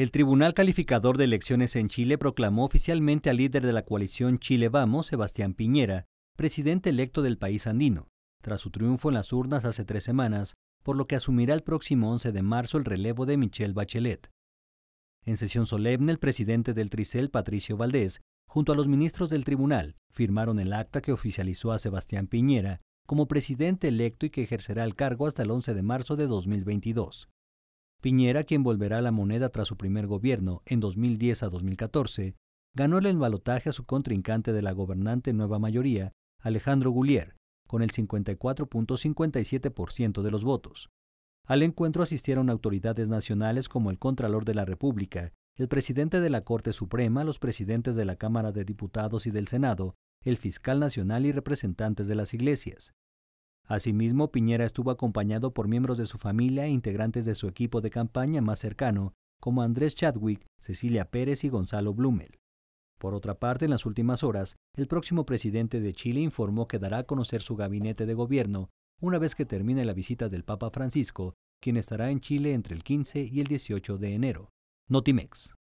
El Tribunal Calificador de Elecciones en Chile proclamó oficialmente al líder de la coalición Chile Vamos, Sebastián Piñera, presidente electo del país andino, tras su triunfo en las urnas hace tres semanas, por lo que asumirá el próximo 11 de marzo el relevo de Michelle Bachelet. En sesión solemne, el presidente del Tricel, Patricio Valdés, junto a los ministros del tribunal, firmaron el acta que oficializó a Sebastián Piñera como presidente electo y que ejercerá el cargo hasta el 11 de marzo de 2022. Piñera, quien volverá a la moneda tras su primer gobierno, en 2010 a 2014, ganó el embalotaje a su contrincante de la gobernante Nueva Mayoría, Alejandro Gulier, con el 54.57% de los votos. Al encuentro asistieron autoridades nacionales como el Contralor de la República, el presidente de la Corte Suprema, los presidentes de la Cámara de Diputados y del Senado, el fiscal nacional y representantes de las iglesias. Asimismo, Piñera estuvo acompañado por miembros de su familia e integrantes de su equipo de campaña más cercano, como Andrés Chadwick, Cecilia Pérez y Gonzalo Blumel. Por otra parte, en las últimas horas, el próximo presidente de Chile informó que dará a conocer su gabinete de gobierno una vez que termine la visita del Papa Francisco, quien estará en Chile entre el 15 y el 18 de enero. Notimex.